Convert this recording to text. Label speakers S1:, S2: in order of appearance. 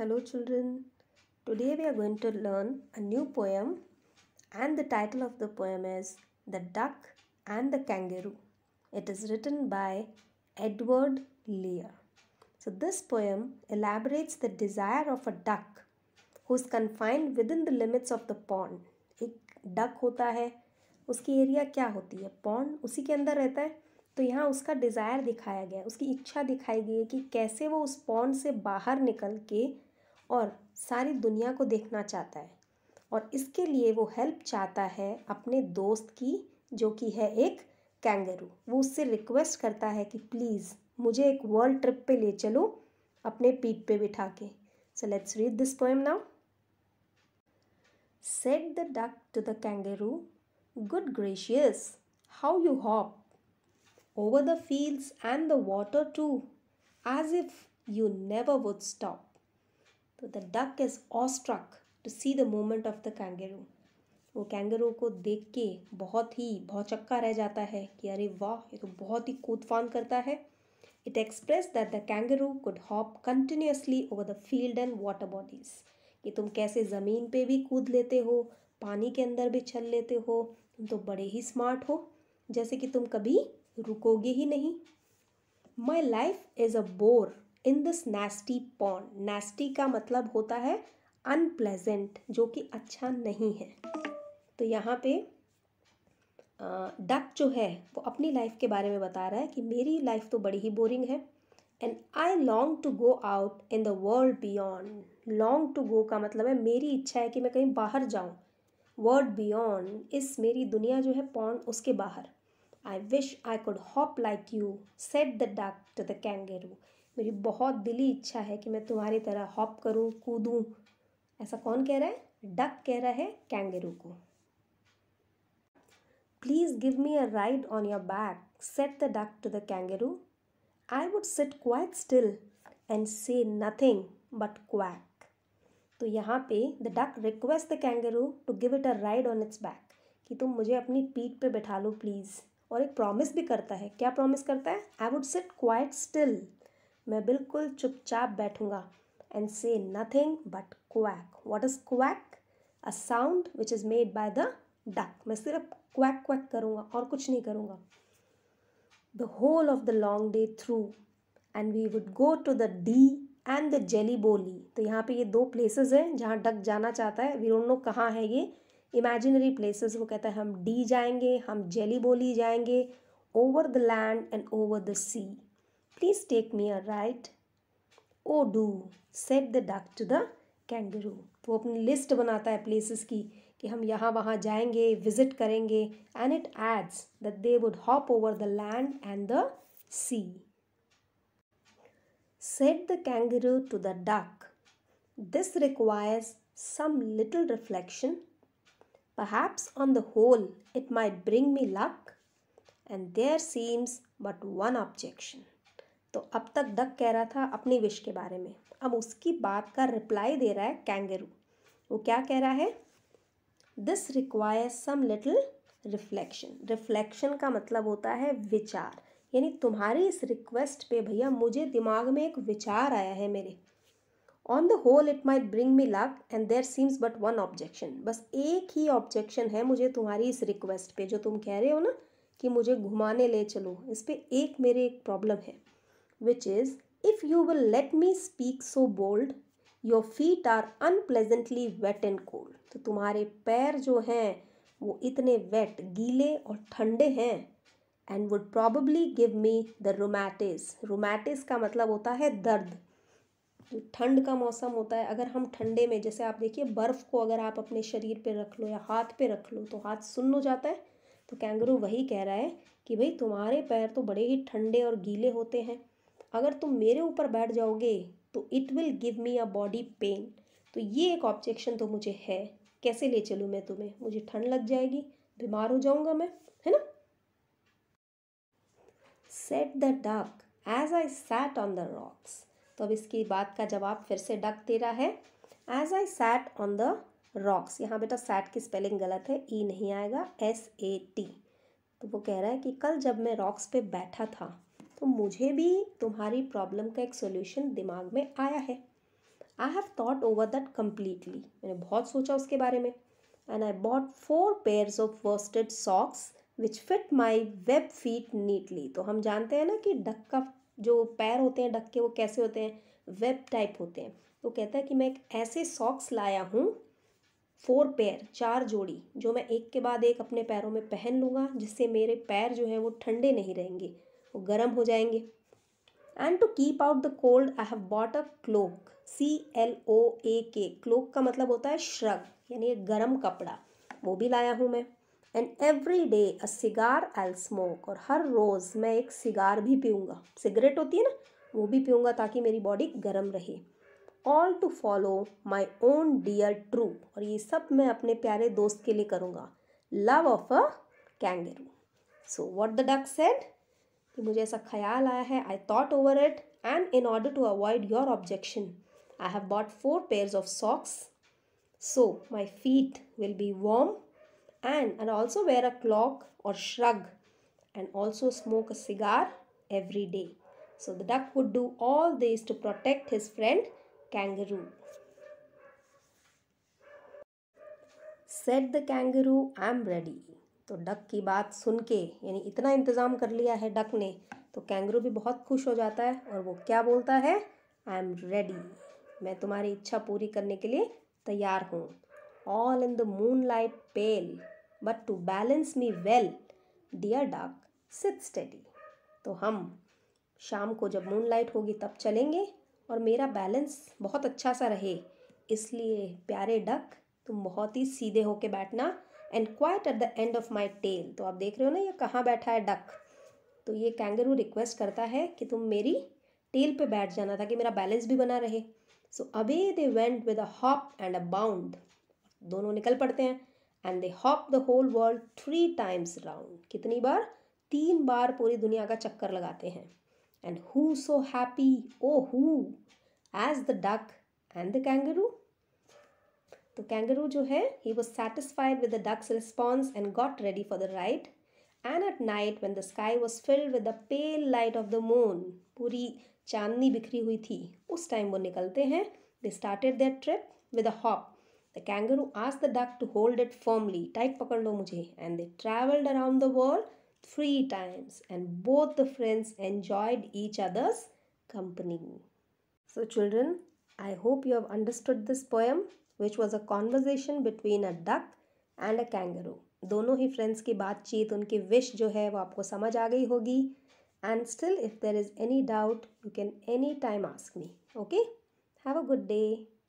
S1: Hello children, today we are going to learn a new poem and the title of the poem is The Duck and the Kangaroo. It is written by Edward Lear. So this poem elaborates the desire of a duck who is confined within the limits of the pond. ek duck hota hai uski area kya hoti hai pond usi ke andar rehta hai तो यहाँ उसका desire दिखाया गया उसकी इच्छा दिखाई गई है कि कैसे वो उस पॉन्ड से बाहर निकल के और सारी दुनिया को देखना चाहता है और इसके लिए वो हेल्प चाहता है अपने दोस्त की जो कि है एक कैंगरू वो उससे रिक्वेस्ट करता है कि प्लीज़ मुझे एक वर्ल्ड ट्रिप पे ले चलो अपने पीठ पे बिठा के so let's read this poem now said the duck to the kangaroo good gracious how you hop over the fields and the water too as if you never would stop तो the duck is awestruck to see the moment of the kangaroo वो kangaroo को देख के बहुत ही भौचक्का रह जाता है कि अरे वाह ये तो बहुत ही कूद फान करता है it express that the kangaroo could hop continuously over the field and water bodies कि तुम कैसे ज़मीन पे भी कूद लेते हो पानी के अंदर भी चल लेते हो तुम तो बड़े ही स्मार्ट हो जैसे कि तुम कभी रुकोगे ही नहीं my life is a bore in this nasty pond nasty का मतलब होता है अनप्लेजेंट जो कि अच्छा नहीं है तो यहाँ पे डक जो है वो अपनी लाइफ के बारे में बता रहा है कि मेरी लाइफ तो बड़ी ही बोरिंग है and I long to go out in the world beyond long to go का मतलब है मेरी इच्छा है कि मैं कहीं बाहर जाऊँ वर्ल्ड बियॉन्ड इस मेरी दुनिया जो है पॉन्ड उसके बाहर I wish I could hop like you said the duck to the kangaroo मेरी बहुत दिली इच्छा है कि मैं तुम्हारी तरह हॉप करूँ कूदूँ ऐसा कौन कह रहा है डक कह रहा है कैंगरू को please give me a ride on your back said the duck to the kangaroo I would sit quite still and say nothing but quack तो यहाँ पे the duck request the kangaroo to give it a ride on its back कि तुम मुझे अपनी पीठ पे बैठा लो प्लीज़ और एक प्रॉमिस भी करता है क्या प्रॉमिस करता है I would sit quite still मैं बिल्कुल चुपचाप बैठूंगा and say nothing but quack what is quack a sound which is made by the duck मैं सिर्फ क्वैक क्वैक करूँगा और कुछ नहीं करूँगा the whole of the long day through and we would go to the Dee and the Jelly Bolee तो यहाँ पे ये दो प्लेसेस हैं जहाँ डक जाना चाहता है वी नो कहाँ है ये इमेजिनरी प्लेसेस वो कहता है हम डी जाएंगे हम जेली बोली जाएंगे over the land and over the sea Please take me a ride. Oh, do, said the duck to the kangaroo. वो अपनी लिस्ट बनाता है places की कि हम यहाँ वहाँ जाएंगे विजिट करेंगे and it adds that they would hop over the land and the sea the the kangaroo to the duck this requires some little reflection. Perhaps on the whole it might bring me luck, and there seems but one objection. तो अब तक duck कह रहा था अपनी wish के बारे में अब उसकी बात का रिप्लाई दे रहा है कैंगरू वो क्या कह रहा है this requires some little reflection reflection का मतलब होता है विचार यानी तुम्हारी इस रिक्वेस्ट पे भैया मुझे दिमाग में एक विचार आया है मेरे on the whole it might bring me luck and there seems but one objection बस एक ही ऑब्जेक्शन है मुझे तुम्हारी इस रिक्वेस्ट पे जो तुम कह रहे हो ना कि मुझे घुमाने ले चलो इस पर एक मेरे एक प्रॉब्लम है which is If you will let me speak so bold, your feet are unpleasantly wet and cold. तो तुम्हारे पैर जो हैं वो इतने वेट गीले और ठंडे हैं and would probably give me the rheumatiz rheumatiz का मतलब होता है दर्द तो ठंड का मौसम होता है अगर हम ठंडे में जैसे आप देखिए बर्फ़ को अगर आप अपने शरीर पे रख लो या हाथ पे रख लो तो हाथ सुन्न हो जाता है तो कैंगरू वही कह रहा है कि भाई तुम्हारे पैर तो बड़े ही ठंडे और गीले होते हैं अगर तुम मेरे ऊपर बैठ जाओगे तो it will give me a body pain तो ये एक ऑब्जेक्शन तो मुझे है कैसे ले चलूँ मैं तुम्हें मुझे ठंड लग जाएगी बीमार हो जाऊँगा मैं है ना said the duck as I sat on the rocks तो अब इसकी बात का जवाब फिर से डक दे रहा है as I sat on the rocks यहाँ बेटा सैट की स्पेलिंग गलत है ई e नहीं आएगा एस ए टी तो वो कह रहा है कि कल जब मैं रॉक्स पे बैठा था तो मुझे भी तुम्हारी प्रॉब्लम का एक सोल्यूशन दिमाग में आया है I have thought over that completely मैंने बहुत सोचा उसके बारे में and I bought four pairs of worsted socks which fit my web feet neatly तो हम जानते हैं ना कि डक का जो पैर होते हैं डक के वो कैसे होते हैं वेब टाइप होते हैं तो कहता है कि मैं एक ऐसे सॉक्स लाया हूँ फोर पैर चार जोड़ी जो मैं एक के बाद एक अपने पैरों में पहन लूँगा जिससे मेरे पैर जो है वो ठंडे नहीं रहेंगे वो गर्म हो जाएंगे and to keep out the cold I have bought a cloak C L O A K cloak का मतलब होता है श्रग यानी एक गर्म कपड़ा वो भी लाया हूँ मैं and every day a cigar I'll smoke और हर रोज़ मैं एक सिगार भी पीऊँगा सिगरेट होती है ना वो भी पीऊँगा ताकि मेरी बॉडी गर्म रहे all to follow my own dear true और ये सब मैं अपने प्यारे दोस्त के लिए करूँगा love of a kangaroo so what the duck said i मुझे ऐसा ख्याल आया है I thought over it and in order to avoid your objection I have bought four pairs of socks so and and also wear a cloak or shrug and also smoke a cigar every day so the duck would do all this to protect his friend kangaroo said the kangaroo i'm ready तो duck की बात सुन के यानी इतना इंतज़ाम कर लिया है डक ने तो कैंगरू भी बहुत खुश हो जाता है और वो क्या बोलता है आई एम रेडी मैं तुम्हारी इच्छा पूरी करने के लिए तैयार हूँ all in the moonlight pale but to balance me well dear duck sit steady तो हम शाम को जब मून लाइट होगी तब चलेंगे और मेरा बैलेंस बहुत अच्छा सा रहे इसलिए प्यारे डक तुम बहुत ही सीधे होके बैठना and quite at the end of my tail तो आप देख रहे हो ना ये कहाँ बैठा है डक तो ये कैंगरू रिक्वेस्ट करता है कि तुम मेरी टेल पे बैठ जाना ताकि मेरा बैलेंस भी बना रहे so away they went with a hop and a bound दोनों निकल पड़ते हैं and they hop the whole world three times round कितनी बार तीन बार पूरी दुनिया का चक्कर लगाते हैं and who so happy O who as the duck and the kangaroo The kangaroo jo he was satisfied with the duck's response and got ready for the ride. And at night when the sky was filled with the pale light of the moon, puri chandni bikri hui thi, us time wo nikalte hain, they started their trip with a hop. The kangaroo asked the duck to hold it firmly, tight pakad lo mujhe, and they travelled around the world three times and both the friends enjoyed each other's company. So children, I hope you have understood this poem. Which was a conversation between a duck and a kangaroo दोनों ही friends की बातचीत उनकी wish जो है वो आपको समझ आ गई होगी and still if there is any doubt you can any time ask me okay have a good day